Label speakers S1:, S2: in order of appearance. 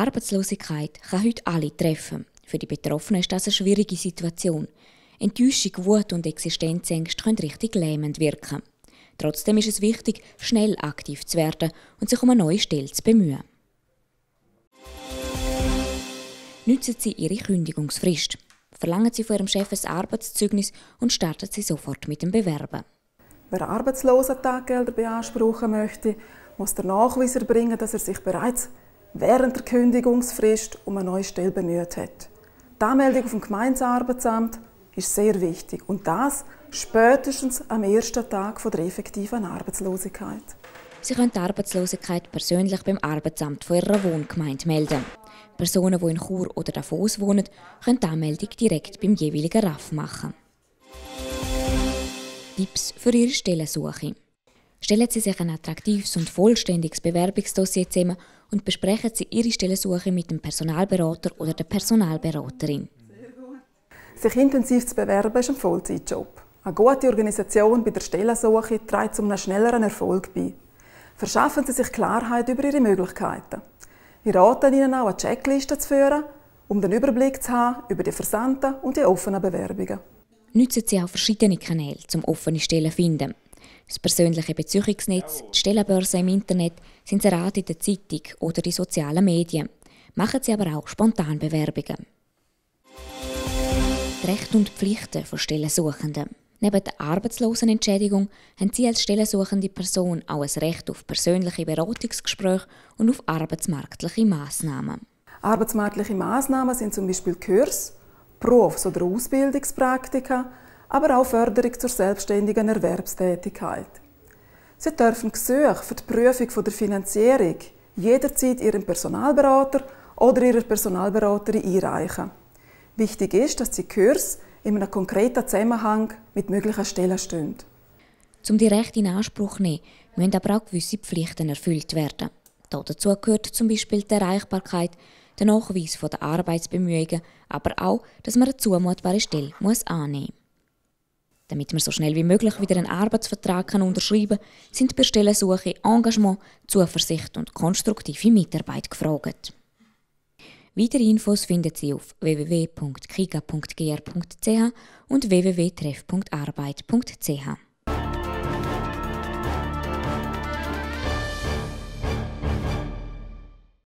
S1: Arbeitslosigkeit kann heute alle treffen. Für die Betroffenen ist das eine schwierige Situation. Enttäuschung, Wut und Existenzängste können richtig lähmend wirken. Trotzdem ist es wichtig, schnell aktiv zu werden und sich um eine neue Stelle zu bemühen. Nützen Sie Ihre Kündigungsfrist. Verlangen Sie von Ihrem Chef ein Arbeitszeugnis und starten Sie sofort mit dem Bewerben. Wer Arbeitslosentaggelder
S2: beanspruchen möchte, muss den Nachweis erbringen, dass er sich bereits während der Kündigungsfrist um eine neue Stelle bemüht hat. Die Anmeldung auf dem Gemeindearbeitsamt ist sehr wichtig und das spätestens am ersten Tag der effektiven Arbeitslosigkeit.
S1: Sie können die Arbeitslosigkeit persönlich beim Arbeitsamt von ihrer Wohngemeinde melden. Personen, die in Chur oder Davos wohnen, können die Anmeldung direkt beim jeweiligen RAF machen. Tipps für Ihre Stellensuche. Stellen Sie sich ein attraktives und vollständiges Bewerbungsdossier zusammen und besprechen Sie Ihre Stellensuche mit dem Personalberater oder der Personalberaterin. Sich intensiv zu
S2: bewerben ist ein Vollzeitjob. Eine gute Organisation bei der Stellensuche trägt zu einem schnelleren Erfolg bei. Verschaffen Sie sich Klarheit über Ihre Möglichkeiten. Wir raten Ihnen auch, eine Checkliste zu führen, um den Überblick zu haben über die versandten und die offenen Bewerbungen.
S1: Nutzen Sie auch verschiedene Kanäle, um offene Stellen zu finden. Das persönliche Beziehungsnetz, die Stellenbörse im Internet, sind Serate in der Zeitung oder die sozialen Medien. Machen Sie aber auch spontan Bewerbungen. Die Rechte und Pflichten von Stellensuchenden. Neben der Arbeitslosenentschädigung haben Sie als stellensuchende Person auch ein Recht auf persönliche Beratungsgespräche und auf arbeitsmarktliche Massnahmen.
S2: Arbeitsmarktliche Massnahmen sind zum Beispiel Kurs, Berufs- oder Ausbildungspraktika, aber auch Förderung zur selbstständigen Erwerbstätigkeit. Sie dürfen Gesuche für die Prüfung der Finanzierung jederzeit Ihrem Personalberater oder Ihrer Personalberaterin einreichen. Wichtig ist, dass die Kurs in einem
S1: konkreten Zusammenhang mit möglichen Stellen stehen. Um die Rechte in Anspruch zu nehmen, müssen aber auch gewisse Pflichten erfüllt werden. Dazu gehört zum Beispiel die Erreichbarkeit, der Nachweis der Arbeitsbemühungen, aber auch, dass man eine zumutbare Stelle annehmen muss. Damit man so schnell wie möglich wieder einen Arbeitsvertrag unterschreiben kann, sind bei Stellensuche Engagement, Zuversicht und konstruktive Mitarbeit gefragt. Weitere Infos finden Sie auf www.kiga.gr.ch und www.treff.arbeit.ch.